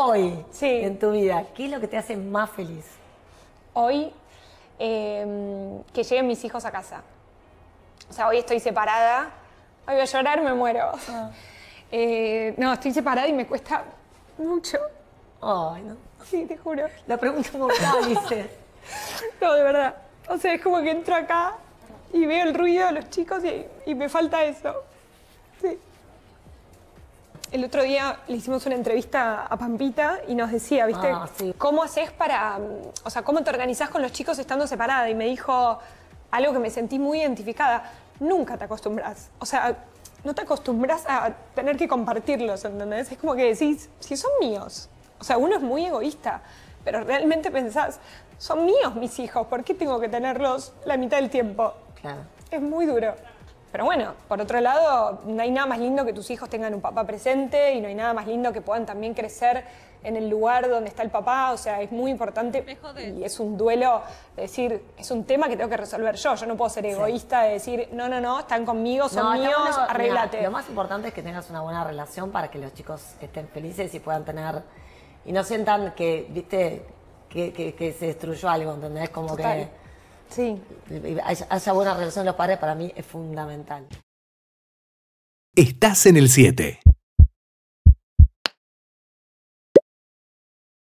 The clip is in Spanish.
hoy en tu vida, ¿qué es lo que te hace más feliz? Hoy, em, que lleguen mis hijos a casa. O sea, hoy estoy separada. Hoy voy a llorar, me muero. Ah. Eh, no, estoy separada y me cuesta mucho. Ay, no. Sí, te juro. La pregunta mortal, dice. no, de verdad. O sea, es como que entro acá y veo el ruido de los chicos y, y me falta eso. Sí. El otro día le hicimos una entrevista a Pampita y nos decía, ¿viste? Ah, ¿Cómo haces para. Mm, o sea, ¿cómo te organizás con los chicos estando separada? Y me dijo algo que me sentí muy identificada. Nunca te acostumbras. O sea, no te acostumbras a tener que compartirlos, ¿entendés? Es como que decís, si son míos. O sea, uno es muy egoísta, pero realmente pensás, son míos mis hijos, ¿por qué tengo que tenerlos la mitad del tiempo? Claro. Es muy duro. Pero bueno, por otro lado, no hay nada más lindo que tus hijos tengan un papá presente y no hay nada más lindo que puedan también crecer en el lugar donde está el papá. O sea, es muy importante y es un duelo decir, es un tema que tengo que resolver yo. Yo no puedo ser egoísta de decir, no, no, no, están conmigo, son míos, arreglate. lo más importante es que tengas una buena relación para que los chicos estén felices y puedan tener. y no sientan que, viste, que, se destruyó algo, ¿entendés? Como que Sí. Esa buena relación de los padres para mí es fundamental. Estás en el 7.